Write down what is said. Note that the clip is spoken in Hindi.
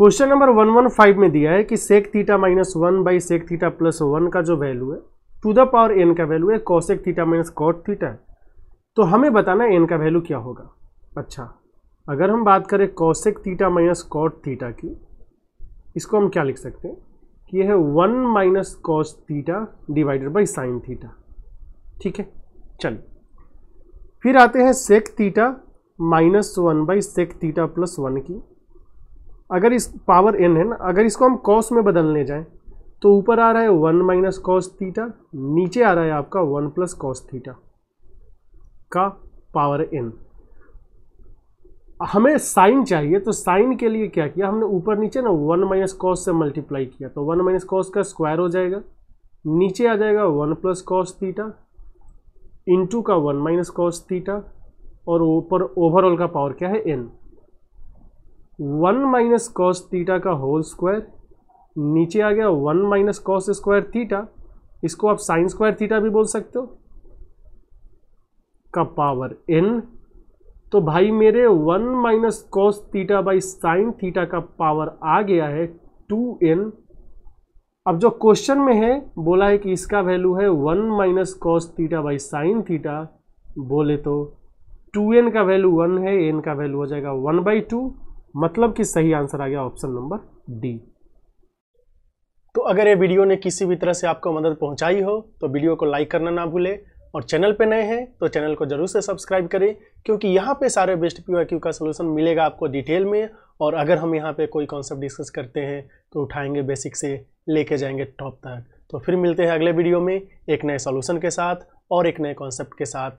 question number one one five में दिया है कि sec theta minus one by sec theta plus one का जो वैल्यू है टू द पावर एन का वैल्यू है cosec theta minus cot theta है तो हमें बताना एन का वैल्यू क्या होगा अच्छा अगर हम बात करें cosec theta minus cot theta की इसको हम क्या लिख सकते हैं कि यह है one minus cos theta divided by sine theta ठीक है चल फिर आते हैं sec theta minus one by sec theta plus one की अगर इस पावर एन है ना अगर इसको हम कॉस में बदलने जाएं तो ऊपर आ रहा है वन माइनस कॉस थीटा नीचे आ रहा है आपका वन प्लस कॉस थीटा का पावर एन हमें साइन चाहिए तो साइन के लिए क्या किया हमने ऊपर नीचे ना वन माइनस कॉस से मल्टीप्लाई किया तो वन माइनस कॉस का स्क्वायर हो जाएगा नीचे आ जाएगा one plus cos theta into का वन माइनस कॉस थीटा और ऊपर ओवरऑल का पावर क्या है n one minus cos theta का होल स्क्वायर नीचे आ गया one minus cos square theta इसको आप साइन स्क्वायर थीटा भी बोल सकते हो का पावर एन तो भाई मेरे one minus cos theta by sine theta का पावर आ गया है टू एन अब जो क्वेश्चन में है बोला है कि इसका वैल्यू है one minus cos theta by sine theta बोले तो टू एन का वैल्यू वन है एन का वैल्यू हो जाएगा वन बाई टू मतलब कि सही आंसर आ गया ऑप्शन नंबर डी तो अगर ये वीडियो ने किसी भी तरह से आपको मदद पहुंचाई हो तो वीडियो को लाइक करना ना भूलें और चैनल पे नए हैं तो चैनल को जरूर से सब्सक्राइब करें क्योंकि यहाँ पे सारे बेस्ट पी क्यू का सोल्यूशन मिलेगा आपको डिटेल में और अगर हम यहाँ पे कोई कॉन्सेप्ट डिस्कस करते हैं तो उठाएंगे बेसिक से लेके जाएंगे टॉप तक तो फिर मिलते हैं अगले वीडियो में एक नए सोल्यूशन के साथ और एक नए कॉन्सेप्ट के साथ